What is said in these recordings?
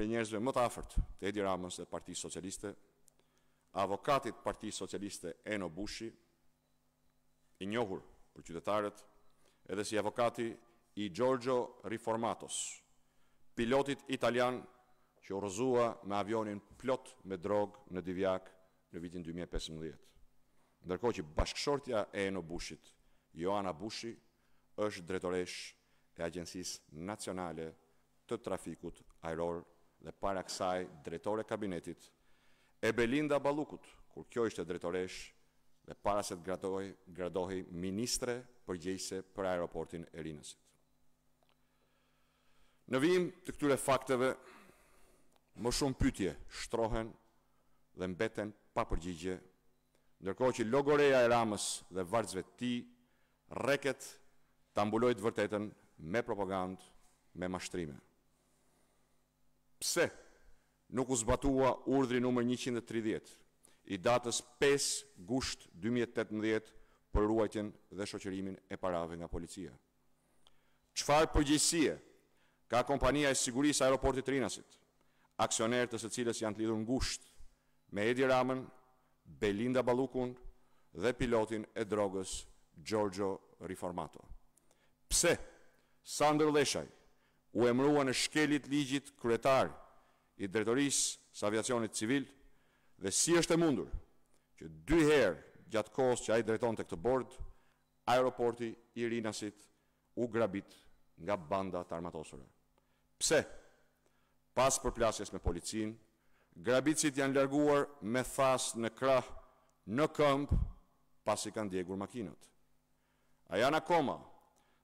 prej njerëzve më të afert të Edi Ramës dhe Parti Socialiste, avokatit Parti Socialiste Eno Bushi, i njohur për qytetarët, edhe si avokati i Giorgio Riformatos, pilotit italian që orëzua me avionin plot me drogë në divjak në vitin 2015. Ndërko që bashkëshortja e Eno Bushit, Joana Bushi, është dretoresh e Agencis Nacionale të Trafikut Aeror dhe para kësaj drejtore kabinetit, e Belinda Balukut, kur kjo ishte drejtoresh, dhe para se të gradohi, gradohi ministre përgjese për aeroportin e rinësit. Në vim të këtyre fakteve, më shumë pytje shtrohen dhe mbeten pa përgjigje, nërko që logoreja e ramës dhe vartësve ti reket të ambulojt vërtetën me propagandë, me mashtrime pse nuk u zbatua urdhri nr. 130 i datës 5 gusht 2018 për ruajtjen dhe shoqërimin e parave nga policia. Qfar përgjësie ka kompania e sigurisë aeroportit Rinasit, aksionertës të së cilës janë të lidur në gusht me Edi Ramën, Belinda Balukun dhe pilotin e drogës Giorgio Reformato. Pse, Sander Leshaj, u emrua në shkelit ligjit kretar i drejtorisë së aviacionit civil dhe si është e mundur që dy herë gjatë kohës që ai drejtonte dreton të këtë bord, aeroporti i rinasit u grabit nga banda të armatosove. Pse? Pas për plasjes me policin, grabicit janë lërguar me thas në krah në këmp pas i kanë djegur makinat. A janë akoma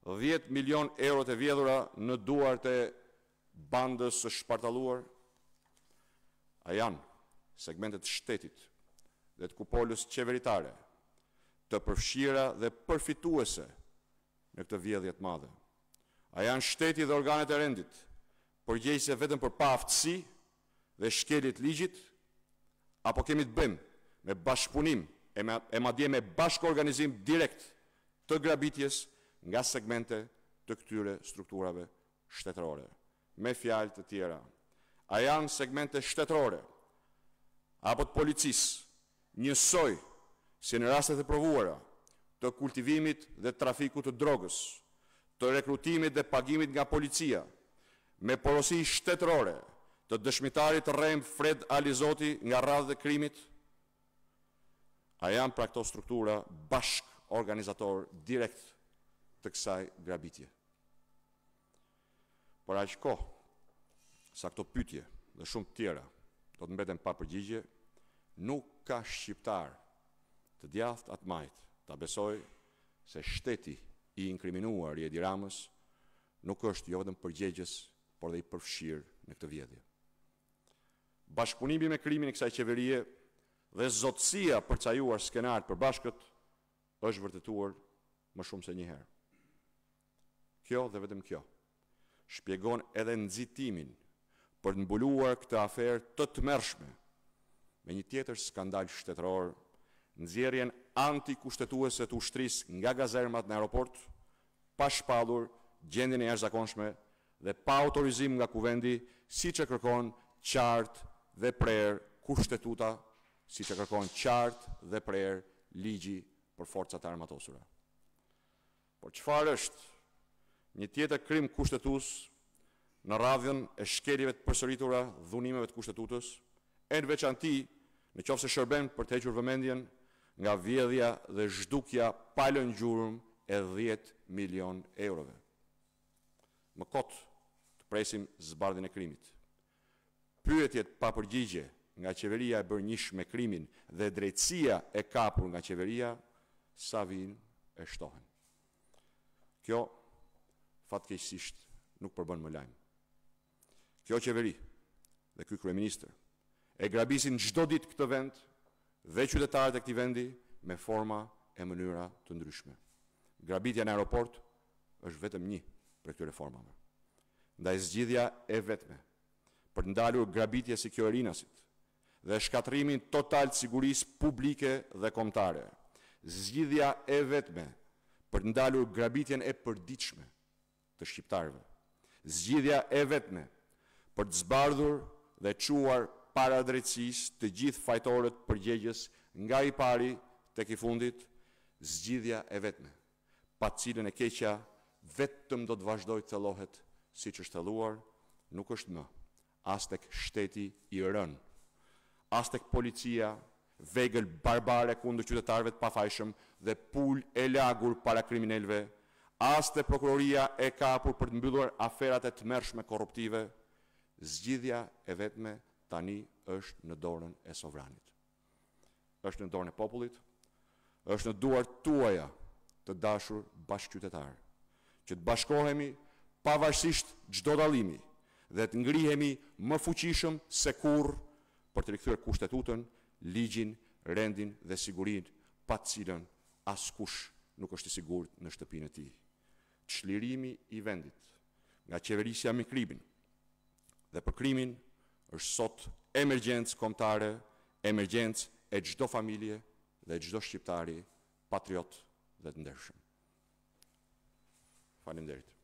10 milion euro të vjedhura në duart e bandës së shpartaluar, a janë segmentet shtetit dhe të kupollës qeveritare të përfshira dhe përfituese në këtë vjedhjet madhe. A janë shteti dhe organet e rendit, për vetëm për paftësi dhe shkelit ligjit, apo kemi të bëjmë me bashkëpunim e madje me bashkëorganizim direkt të grabitjes të nga segmente të këtyre strukturave shtetërore. Me fjalë të tjera, a janë segmente shtetërore apo të policisë njësoj si në rastet e provuara të kultivimit dhe trafikut të drogës, të rekrutimit dhe pagimit nga policia, me porosi shtetërore të dëshmitarit të rem Fred Alizoti nga radhë dhe krimit, a janë pra këto struktura bashk organizator direktë të kësaj grabitje. Por aqë kohë, sa këto pytje dhe shumë të tjera, do të mbeten pa përgjigje, nuk ka shqiptar të djathë atë majtë të abesoj se shteti i inkriminuar i edhi ramës nuk është jo vetëm përgjegjes, por dhe i përfshirë në këtë vjedhje. Bashkunimi me krimin i kësaj qeverie dhe zotësia përcajuar skenarët për bashkët është vërtetuar më shumë se njëherë. Kjo dhe vetëm kjo shpjegon edhe nxitimin për të mbuluar këtë afer të të mërshme me një tjetër skandal shtetëror, nëzjerjen antikushtetuese të ushtris nga gazermat në aeroport, pa shpadur gjendin e jashtë zakonshme dhe pa autorizim nga kuvendi si që kërkon qartë dhe prerë kushtetuta, si që kërkon qartë dhe prerë ligji për forcat armatosura. Por qëfar është një tjetër krim kushtetus në radhën e shkeljive të përsëritura dhunimeve të kushtetutës, e në veçanti në qofë se shërben për të hequr vëmendjen nga vjedhja dhe zhdukja palën gjurëm e 10 milion eurove. Më kotë të presim zbardin e krimit. Pyetjet pa përgjigje nga qeveria e bërë njësh me krimin dhe drejtsia e kapur nga qeveria, sa vinë e shtohen. Kjo fatkeqësisht nuk përbën më lajmë. Kjo qeveri dhe kjo kreministër e grabisin gjdo dit këtë vend dhe qytetarët e këti vendi me forma e mënyra të ndryshme. Grabitja në aeroport është vetëm një për këtë reformave. Nda e zgjidhja e vetme për ndalur grabitje si kjo erinasit dhe shkatrimin total të siguris publike dhe komtare. Zgjidhja e vetme për ndalur grabitjen e përdiqme të shqiptarëve. Zgjidhja e vetme për të zbardhur dhe quar para drejtësis të gjithë fajtorët përgjegjës nga i pari të kifundit, fundit, zgjidhja e vetme, pa cilën e keqja vetëm do të vazhdoj të lohet si që luar, nuk është më, as tek shteti i rën, as tek policia, vegël barbare kundë qytetarve të pafajshëm dhe pull e lagur para kriminelve as të prokuroria e kapur për të mbyllur aferat e të mërshme korruptive, zgjidhja e vetme tani është në dorën e sovranit. është në dorën e popullit, është në duar tuaja të dashur bashkëtetarë, që të bashkohemi pavarësisht gjdo dalimi dhe të ngrihemi më fuqishëm se kur për të rikëthyre kushtetutën, ligjin, rendin dhe sigurin pa cilën as kush nuk është i sigur në shtëpinë të tij qlirimi i vendit nga qeverisja me krimin dhe për krimin është sot emergjens komtare, emergjens e gjdo familje dhe gjdo shqiptari patriot dhe të ndershëm. Falim derit.